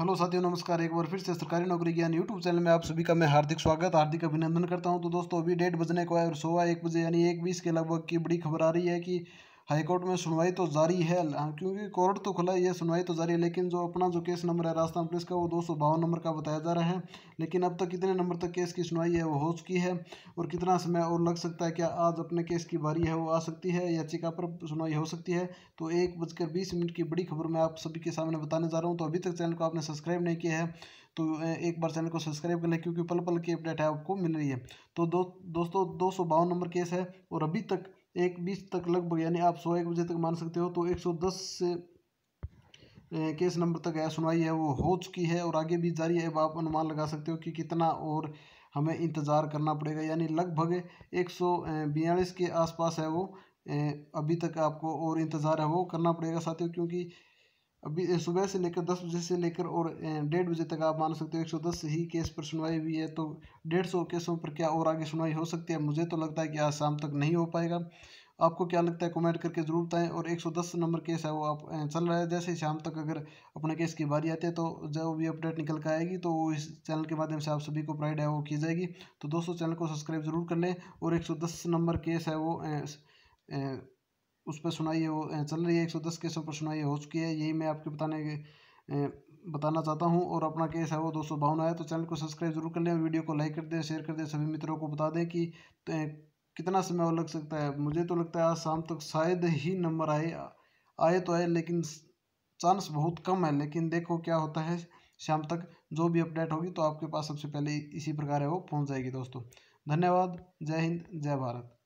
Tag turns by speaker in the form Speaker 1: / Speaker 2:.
Speaker 1: hello साथियों नमस्कार एक बार फिर से सरकारी नौकरी ज्ञान यूट्यूब चैनल में आप सभी का मैं हार्दिक स्वागत हार्दिक अभिनंदन करता हूं तो दोस्तों अभी डेढ़ बजने को है और सुबह एक बजे यानी एक बीस के लगभग की बड़ी खबर आ रही है कि हाईकोर्ट में सुनवाई तो जारी है हाँ, क्योंकि कोर्ट तो खुला ही है सुनवाई तो जारी है लेकिन जो अपना जो केस नंबर है राजस्थान पुलिस का वो दो नंबर का बताया जा रहा है लेकिन अब तक तो कितने नंबर तक केस की सुनवाई है वो हो चुकी है और कितना समय और लग सकता है क्या आज अपने केस की बारी है वो आ सकती है याचिका पर सुनवाई हो सकती है तो एक बजकर बीस मिनट की बड़ी खबर मैं आप सभी के सामने बताने जा रहा हूँ तो अभी तक चैनल को आपने सब्सक्राइब नहीं किया है तो एक बार चैनल को सब्सक्राइब कर लें क्योंकि पल पल की अपडेट है आपको मिल रही है तो दो दोस्तों दो नंबर केस है और अभी तक एक बीस तक लगभग यानी आप सौ एक बजे तक मान सकते हो तो एक सौ दस से केस नंबर तक यह सुनवाई है वो हो चुकी है और आगे भी जारी है अब आप अनुमान लगा सकते हो कि कितना और हमें इंतज़ार करना पड़ेगा यानी लगभग एक सौ बयालीस के आसपास है वो अभी तक आपको और इंतज़ार है वो करना पड़ेगा साथियों क्योंकि अभी सुबह से लेकर दस बजे से लेकर और डेढ़ बजे तक आप मान सकते हो एक सौ दस ही केस पर सुनवाई हुई है तो डेढ़ सौ केसों पर क्या और आगे सुनवाई हो सकती है मुझे तो लगता है कि आज शाम तक नहीं हो पाएगा आपको क्या लगता है कमेंट करके ज़रूर बताएं और एक सौ दस नंबर केस है वो आप चल रहा है जैसे शाम तक अगर अपने केस की बारी आती है तो जब भी अपडेट निकल कर आएगी तो इस चैनल के माध्यम से आप सभी को प्राइड है वो की जाएगी तो दोस्तों चैनल को सब्सक्राइब जरूर कर लें और दस नंबर केस है वो ए, ए, उस पर सुनाई चल रही है एक सौ दस केसों पर सुनाई हो चुकी है यही मैं आपके बताने के बताना चाहता हूँ और अपना केस है वो दो सौ बावन आया तो चैनल को सब्सक्राइब जरूर कर लें वीडियो को लाइक कर दें शेयर कर दें सभी मित्रों को बता दें कि कितना समय और लग सकता है मुझे तो लगता है आज शाम तक शायद ही नंबर आए आए तो आए लेकिन चांस बहुत कम है लेकिन देखो क्या होता है शाम तक जो भी अपडेट होगी तो आपके पास सबसे पहले इसी प्रकार है वो पहुँच जाएगी दोस्तों धन्यवाद जय हिंद जय भारत